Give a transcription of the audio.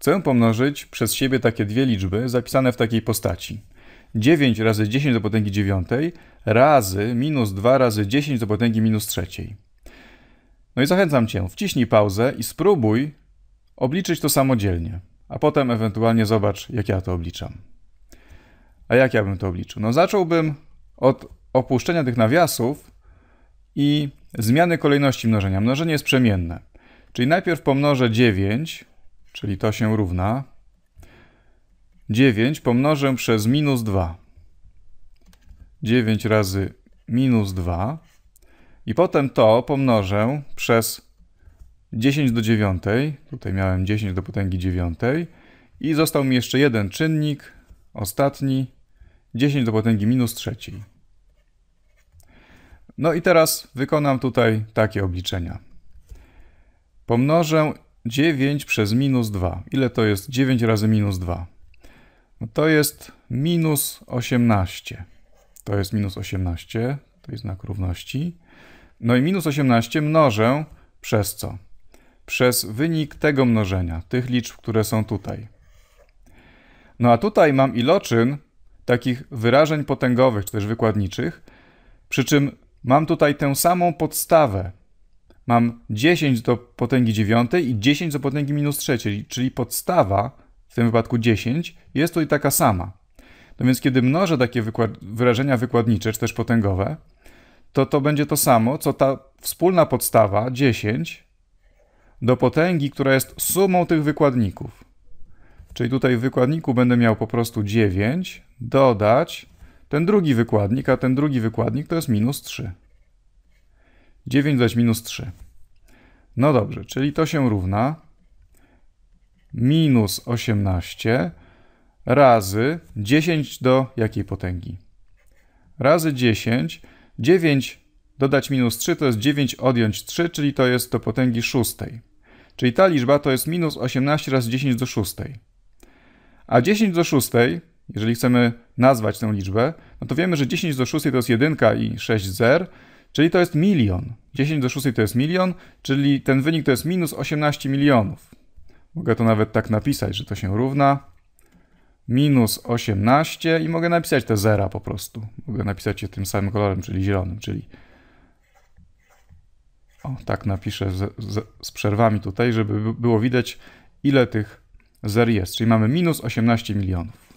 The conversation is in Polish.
Chcę pomnożyć przez siebie takie dwie liczby zapisane w takiej postaci. 9 razy 10 do potęgi 9 razy minus 2 razy 10 do potęgi minus 3. No i zachęcam Cię, wciśnij pauzę i spróbuj obliczyć to samodzielnie, a potem ewentualnie zobacz, jak ja to obliczam. A jak ja bym to obliczył? No zacząłbym od opuszczenia tych nawiasów i zmiany kolejności mnożenia. Mnożenie jest przemienne. Czyli najpierw pomnożę 9 Czyli to się równa 9 pomnożę przez minus 2. 9 razy minus 2 i potem to pomnożę przez 10 do 9, tutaj miałem 10 do potęgi 9 i został mi jeszcze jeden czynnik, ostatni, 10 do potęgi minus 3. No i teraz wykonam tutaj takie obliczenia. Pomnożę 9 przez minus 2. Ile to jest 9 razy minus 2? No to jest minus 18. To jest minus 18, to jest znak równości. No i minus 18 mnożę przez co? Przez wynik tego mnożenia, tych liczb, które są tutaj. No a tutaj mam iloczyn takich wyrażeń potęgowych, czy też wykładniczych, przy czym mam tutaj tę samą podstawę, mam 10 do potęgi 9 i 10 do potęgi minus 3, czyli podstawa, w tym wypadku 10, jest to i taka sama. No więc kiedy mnożę takie wykład wyrażenia wykładnicze, czy też potęgowe, to to będzie to samo, co ta wspólna podstawa 10 do potęgi, która jest sumą tych wykładników. Czyli tutaj w wykładniku będę miał po prostu 9, dodać ten drugi wykładnik, a ten drugi wykładnik to jest minus 3. 9 dać minus 3. No dobrze, czyli to się równa minus 18 razy 10 do jakiej potęgi? Razy 10, 9 dodać minus 3 to jest 9 odjąć 3, czyli to jest do potęgi 6. Czyli ta liczba to jest minus 18 razy 10 do 6. A 10 do 6, jeżeli chcemy nazwać tę liczbę, no to wiemy, że 10 do 6 to jest 1 i 6 zer, Czyli to jest milion. 10 do 6 to jest milion, czyli ten wynik to jest minus 18 milionów. Mogę to nawet tak napisać, że to się równa. Minus 18 i mogę napisać te zera po prostu. Mogę napisać je tym samym kolorem, czyli zielonym, czyli... O, tak napiszę z, z, z przerwami tutaj, żeby było widać, ile tych zer jest. Czyli mamy minus 18 milionów.